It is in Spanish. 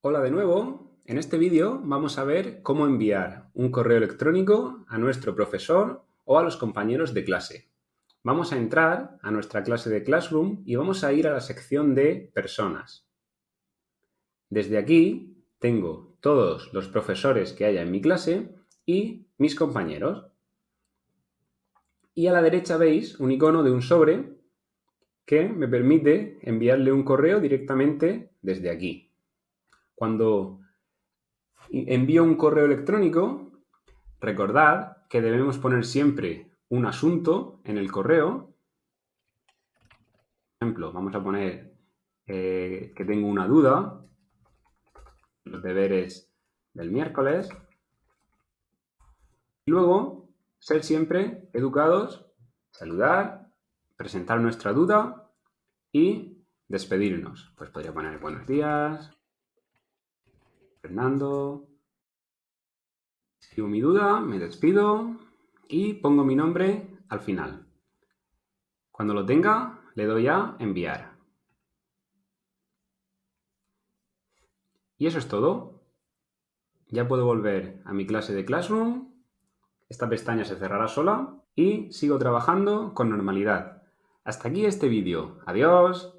Hola de nuevo. En este vídeo vamos a ver cómo enviar un correo electrónico a nuestro profesor o a los compañeros de clase. Vamos a entrar a nuestra clase de Classroom y vamos a ir a la sección de personas. Desde aquí tengo todos los profesores que haya en mi clase y mis compañeros. Y a la derecha veis un icono de un sobre que me permite enviarle un correo directamente desde aquí. Cuando envío un correo electrónico, recordad que debemos poner siempre un asunto en el correo. Por ejemplo, vamos a poner eh, que tengo una duda, los deberes del miércoles. Y luego, ser siempre educados, saludar, presentar nuestra duda y despedirnos. Pues podría poner buenos días, Fernando. Escribo mi duda, me despido y pongo mi nombre al final. Cuando lo tenga, le doy a enviar. Y eso es todo. Ya puedo volver a mi clase de Classroom. Esta pestaña se cerrará sola y sigo trabajando con normalidad. Hasta aquí este vídeo. Adiós.